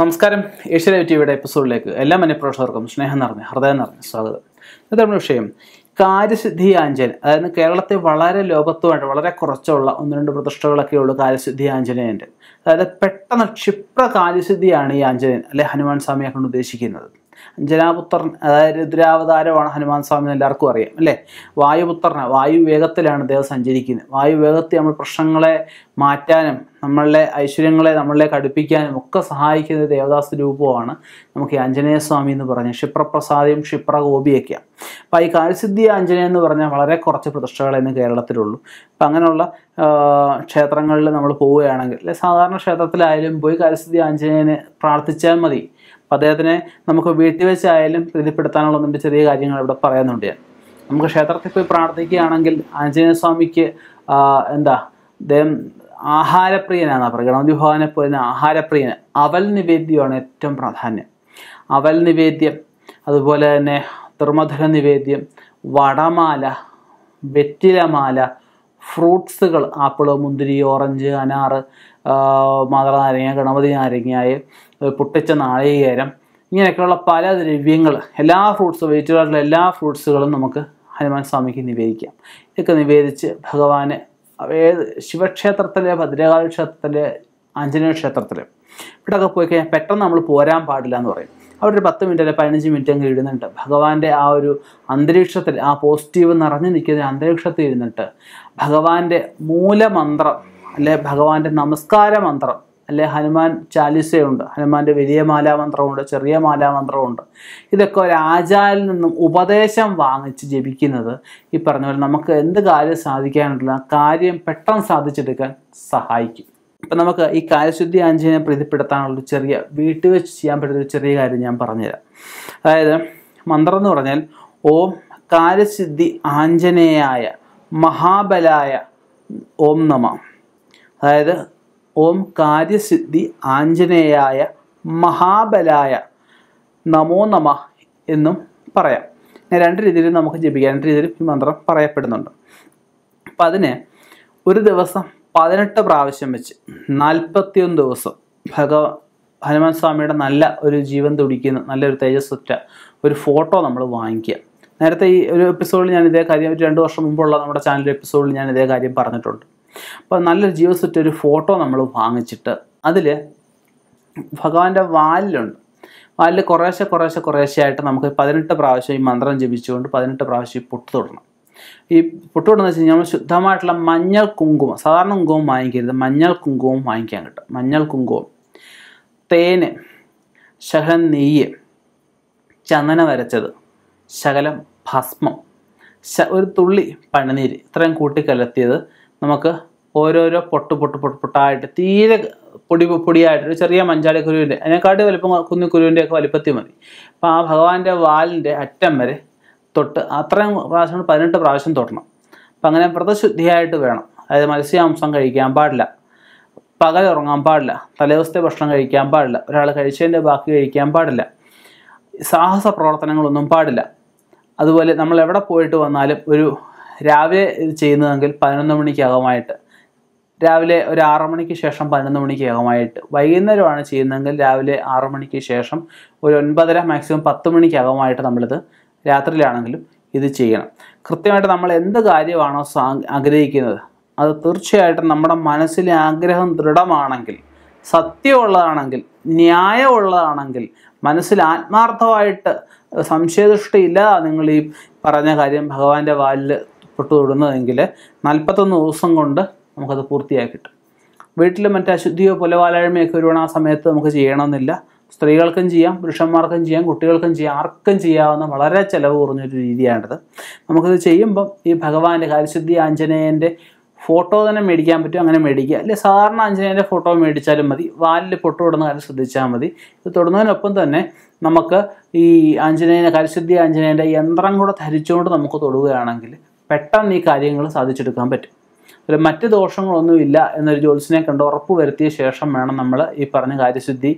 നമസ്കാരം ഏഷ്യ ടിവിയുടെ എപ്പിസോഡിലേക്ക് എല്ലാ മനുപ്രേക്ഷകർക്കും സ്നേഹം നിറഞ്ഞ ഹൃദയം നിറഞ്ഞ സ്വാഗതം ഇത് നമ്മുടെ വിഷയം കാര്യസിദ്ധി ആഞ്ജൻ അതായത് കേരളത്തെ വളരെ ലോകത്തുമായിട്ട് വളരെ കുറച്ചുള്ള ഒന്ന് രണ്ട് പ്രതിഷ്ഠകളൊക്കെ ഉള്ളൂ കാര്യസിദ്ധി ആഞ്ജനേയൻ്റെ അതായത് പെട്ടെന്ന് ക്ഷിപ്ര കാര്യസിദ്ധിയാണ് ഈ ആഞ്ജനേയൻ അല്ലെ ഹനുമാൻ സ്വാമിയെ കൊണ്ട് ഉദ്ദേശിക്കുന്നത് അഞ്ജനാപുത്രൻ അതായത് രുദ്രാവതാരമാണ് ഹനുമാൻ സ്വാമി എല്ലാവർക്കും അറിയാം അല്ലേ വായുപുത്രനാണ് വായു വേഗത്തിലാണ് ദേവം സഞ്ചരിക്കുന്നത് വായു വേഗത്തിൽ നമ്മൾ പ്രശ്നങ്ങളെ മാറ്റാനും നമ്മളുടെ ഐശ്വര്യങ്ങളെ നമ്മളെ കടുപ്പിക്കാനും ഒക്കെ സഹായിക്കുന്ന ദേവദാസ രൂപമാണ് നമുക്ക് ഈ ആഞ്ജനേയ സ്വാമി എന്ന് പറഞ്ഞ ക്ഷിപ്രപ്രസാദിയും ക്ഷിപ്രഗോപിയൊക്കെയാണ് അപ്പോൾ ഈ കാൽസിദ്ധി ആഞ്ജനേയ എന്ന് പറഞ്ഞാൽ വളരെ കുറച്ച് പ്രതിഷ്ഠകളെ ഇന്ന് കേരളത്തിലുള്ളൂ അപ്പം അങ്ങനെയുള്ള ക്ഷേത്രങ്ങളിൽ നമ്മൾ പോവുകയാണെങ്കിൽ അല്ലെ സാധാരണ ക്ഷേത്രത്തിലായാലും പോയി കാൽസിദ്ധി ആഞ്ജനേയനെ പ്രാർത്ഥിച്ചാൽ മതി അപ്പോൾ അദ്ദേഹത്തിനെ നമുക്ക് വീട്ടിൽ വെച്ചായാലും പ്രീതിപ്പെടുത്താനുള്ള ഒന്നിൻ്റെ ചെറിയ കാര്യങ്ങൾ ഇവിടെ പറയുന്നുണ്ട് ഞാൻ നമുക്ക് ക്ഷേത്രത്തിൽ പോയി പ്രാർത്ഥിക്കുകയാണെങ്കിൽ സ്വാമിക്ക് എന്താ അദ്ദേഹം ആഹാരപ്രിയനാണ് പറയുക ഗണപതി ഭഗവാനെ പോലെ ആഹാരപ്രിയൻ അവൽ നിവേദ്യമാണ് ഏറ്റവും പ്രാധാന്യം അവൽ നിവേദ്യം അതുപോലെ തന്നെ ധർമ്മധര നിവേദ്യം വടമാല വെറ്റിലമാല ഫ്രൂട്ട്സുകൾ ആപ്പിൾ മുന്തിരി ഓറഞ്ച് അനാറ് മാതൃനാരങ്ങ ഗണപതി നാരങ്ങയായ പൊട്ടിച്ച നാളികേരം ഇങ്ങനെയൊക്കെയുള്ള പല ദ്രവ്യങ്ങൾ എല്ലാ ഫ്രൂട്ട്സും വെജിറ്റബിളായിട്ടുള്ള എല്ലാ ഫ്രൂട്ട്സുകളും നമുക്ക് ഹനുമാൻ സ്വാമിക്ക് നിവേദിക്കാം ഇതൊക്കെ നിവേദിച്ച് ഭഗവാന് ഏത് ശിവക്ഷേത്രത്തിലെ ഭദ്രകാളി ക്ഷേത്രത്തിലെ ആഞ്ജനേയ ക്ഷേത്രത്തിൽ ഇവിടെയൊക്കെ പോയി കഴിഞ്ഞാൽ പെട്ടെന്ന് നമ്മൾ പോരാൻ പാടില്ല എന്ന് പറയും അവിടെ ഒരു പത്ത് മിനിറ്റ് അല്ലെങ്കിൽ പതിനഞ്ച് മിനിറ്റ് അങ്ങ് ഇടുന്നുണ്ട് ഭഗവാന്റെ ആ ഒരു അന്തരീക്ഷത്തിൽ ആ പോസിറ്റീവ് നിറഞ്ഞു നിൽക്കുന്ന അന്തരീക്ഷത്തിൽ ഇരുന്നിട്ട് ഭഗവാന്റെ മൂലമന്ത്രം അല്ലെ ഭഗവാന്റെ നമസ്കാര മന്ത്രം അല്ലെ ഹനുമാൻ ചാലിസയുണ്ട് ഹനുമാന്റെ വലിയ മാലാമന്ത്രമുണ്ട് ചെറിയ മാലാമന്ത്രമുണ്ട് ഇതൊക്കെ ഒരു ആചാരിൽ നിന്നും ഉപദേശം വാങ്ങിച്ച് ജപിക്കുന്നത് ഈ പറഞ്ഞ പോലെ നമുക്ക് എന്ത് കാര്യം സാധിക്കാനുള്ള കാര്യം പെട്ടെന്ന് സാധിച്ചെടുക്കാൻ സഹായിക്കും ഇപ്പം നമുക്ക് ഈ കാര്യശുദ്ധി ആഞ്ചിനെ പ്രീതിപ്പെടുത്താനുള്ള ചെറിയ വീട്ടിൽ വെച്ച് ചെയ്യാൻ പറ്റുന്ന ഒരു ചെറിയ കാര്യം ഞാൻ പറഞ്ഞുതരാം അതായത് മന്ത്രം എന്ന് പറഞ്ഞാൽ ഓം കാര്യസിദ്ധി ആഞ്ജനേയായ മഹാബലായ ഓം നമ അതായത് ഓം കാര്യസിദ്ധി ആഞ്ജനേയായ മഹാബലായ നമോ നമ എന്നും പറയാം രണ്ട് രീതിയിലും നമുക്ക് ജപിക്കാം രണ്ട് രീതിയിൽ ഈ മന്ത്രം പറയപ്പെടുന്നുണ്ട് അപ്പം അതിന് ഒരു ദിവസം പതിനെട്ട് പ്രാവശ്യം വെച്ച് നാൽപ്പത്തിയൊന്ന് ദിവസം ഭഗവ ഹനുമാൻ സ്വാമിയുടെ നല്ല ഒരു ജീവൻ തുടിക്കുന്ന നല്ലൊരു തേജസ്സുറ്റ ഒരു ഫോട്ടോ നമ്മൾ വാങ്ങിക്കുക നേരത്തെ ഈ ഒരു എപ്പിസോഡിൽ ഞാൻ ഇതേ കാര്യം ഒരു രണ്ട് വർഷം മുമ്പുള്ള നമ്മുടെ ചാനൽ എപ്പിസോഡിൽ ഞാൻ ഇതേ കാര്യം പറഞ്ഞിട്ടുണ്ട് അപ്പോൾ നല്ലൊരു സെറ്റ് ഒരു ഫോട്ടോ നമ്മൾ വാങ്ങിച്ചിട്ട് അതിൽ ഭഗവാന്റെ വാലിലുണ്ട് വാലിൽ കുറേശ്ശെ കുറേശ്ശെ കുറേശ്ശെ ആയിട്ട് നമുക്ക് പതിനെട്ട് പ്രാവശ്യം ഈ മന്ത്രം ജപിച്ചുകൊണ്ട് പതിനെട്ട് പ്രാവശ്യം ഈ പൊട്ടു തൊടണം ഈ പൊട്ടു തൊടുന്ന വെച്ച് കഴിഞ്ഞാൽ നമ്മൾ ശുദ്ധമായിട്ടുള്ള മഞ്ഞൾ കുങ്കുമം സാധാരണ കുങ്കുമം വാങ്ങിക്കരുത് മഞ്ഞൾ കുങ്കുമം വാങ്ങിക്കാൻ കിട്ടും മഞ്ഞൾ കുങ്കുമം തേന് ശകലം നെയ്യ് ചന്ദന വരച്ചത് ശകലം ഭസ്മം ഒരു തുള്ളി പണനീര് ഇത്രയും കൂട്ടിക്കലർത്തിയത് നമുക്ക് ഓരോരോ പൊട്ട് പൊട്ട് പൊട്ട് പൊട്ടായിട്ട് തീരെ പൊടി ഒരു ചെറിയ മഞ്ചാടി കുരുവിൻ്റെ അതിനെക്കാട്ടി വലിപ്പം കുന്നി കുരുവിൻ്റെയൊക്കെ ഒക്കെ വലിപ്പത്തിൽ മതി അപ്പോൾ ആ ഭഗവാന്റെ വാലിൻ്റെ അറ്റം വരെ തൊട്ട് അത്രയും പ്രാവശ്യം പതിനെട്ട് പ്രാവശ്യം തൊട്ടണം അപ്പം അങ്ങനെ വ്രതശുദ്ധിയായിട്ട് വേണം അതായത് മത്സ്യാംസം കഴിക്കാൻ പാടില്ല പകൽ ഉറങ്ങാൻ പാടില്ല തലേദിവസത്തെ ഭക്ഷണം കഴിക്കാൻ പാടില്ല ഒരാൾ കഴിച്ചതിൻ്റെ ബാക്കി കഴിക്കാൻ പാടില്ല സാഹസ പ്രവർത്തനങ്ങളൊന്നും പാടില്ല അതുപോലെ നമ്മൾ എവിടെ പോയിട്ട് വന്നാലും ഒരു രാവിലെ ഇത് ചെയ്യുന്നതെങ്കിൽ പതിനൊന്ന് മണിക്കകമായിട്ട് രാവിലെ ഒരു ആറു മണിക്ക് ശേഷം പതിനൊന്ന് മണിക്കകമായിട്ട് വൈകുന്നേരമാണ് ചെയ്യുന്നതെങ്കിൽ രാവിലെ ആറു മണിക്ക് ശേഷം ഒരു ഒൻപതര മാക്സിമം പത്ത് മണിക്കകമായിട്ട് നമ്മളിത് രാത്രിയിലാണെങ്കിലും ഇത് ചെയ്യണം കൃത്യമായിട്ട് നമ്മൾ എന്ത് കാര്യമാണോ ആഗ്രഹിക്കുന്നത് അത് തീർച്ചയായിട്ടും നമ്മുടെ മനസ്സിലെ ആഗ്രഹം ദൃഢമാണെങ്കിൽ സത്യമുള്ളതാണെങ്കിൽ ന്യായമുള്ളതാണെങ്കിൽ മനസ്സിൽ ആത്മാർത്ഥമായിട്ട് സംശയദൃഷ്ടി ഇല്ലാതെ നിങ്ങൾ ഈ പറഞ്ഞ കാര്യം ഭഗവാന്റെ വാലിൽ തൊട്ടുതൊടുന്നതെങ്കിൽ നാൽപ്പത്തൊന്ന് ദിവസം കൊണ്ട് നമുക്കത് പൂർത്തിയായി കിട്ടും വീട്ടിൽ മറ്റേ അശുദ്ധിയോ പുലവാലായ്മയൊക്കെ ഒരുവണ ആ സമയത്ത് നമുക്ക് ചെയ്യണമെന്നില്ല സ്ത്രീകൾക്കും ചെയ്യാം പുരുഷന്മാർക്കും ചെയ്യാം കുട്ടികൾക്കും ചെയ്യാം ആർക്കും ചെയ്യാവുന്ന വളരെ ചിലവ് കുറഞ്ഞൊരു രീതിയാണിത് നമുക്കിത് ചെയ്യുമ്പം ഈ ഭഗവാന്റെ കാര്യശുദ്ധി ആഞ്ജനേയൻ്റെ ഫോട്ടോ തന്നെ മേടിക്കാൻ പറ്റും അങ്ങനെ മേടിക്കുക അല്ലെങ്കിൽ സാധാരണ ആഞ്ജനേയൻ്റെ ഫോട്ടോ മേടിച്ചാലും മതി വാലിൽ പൊട്ടു ഇടുന്ന കാര്യം ശ്രദ്ധിച്ചാൽ മതി ഇത് തൊടുന്നതിനൊപ്പം തന്നെ നമുക്ക് ഈ ആഞ്ജനേയനെ കാര്യശുദ്ധി ആഞ്ജനേയൻ്റെ യന്ത്രം കൂടെ ധരിച്ചുകൊണ്ട് നമുക്ക് തൊടുകയാണെങ്കിൽ പെട്ടെന്ന് ഈ കാര്യങ്ങൾ സാധിച്ചെടുക്കാൻ പറ്റും ഒരു മറ്റ് ദോഷങ്ങളൊന്നുമില്ല എന്നൊരു ജോത്സ്യനെ കണ്ട് ഉറപ്പ് വരുത്തിയ ശേഷം വേണം നമ്മൾ ഈ പറഞ്ഞ കാര്യശുദ്ധി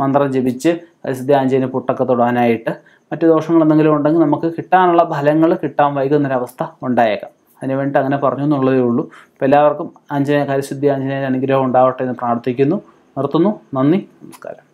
മന്ത്രം ജപിച്ച് കാര്യശുദ്ധി ആഞ്ജലിന് പുട്ടൊക്കെ തൊടാനായിട്ട് മറ്റ് ദോഷങ്ങൾ എന്തെങ്കിലും ഉണ്ടെങ്കിൽ നമുക്ക് കിട്ടാനുള്ള ഫലങ്ങൾ കിട്ടാൻ വൈകുന്നൊരവസ്ഥ ഉണ്ടായേക്കാം അതിന് വേണ്ടിയിട്ട് അങ്ങനെ പറഞ്ഞു എന്നുള്ളതേ ഉള്ളൂ അപ്പോൾ എല്ലാവർക്കും ആഞ്ജനേയ കാര്യശുദ്ധി ആഞ്ജനേയ അനുഗ്രഹം ഉണ്ടാവട്ടെ എന്ന് പ്രാർത്ഥിക്കുന്നു നിർത്തുന്നു നന്ദി നമസ്കാരം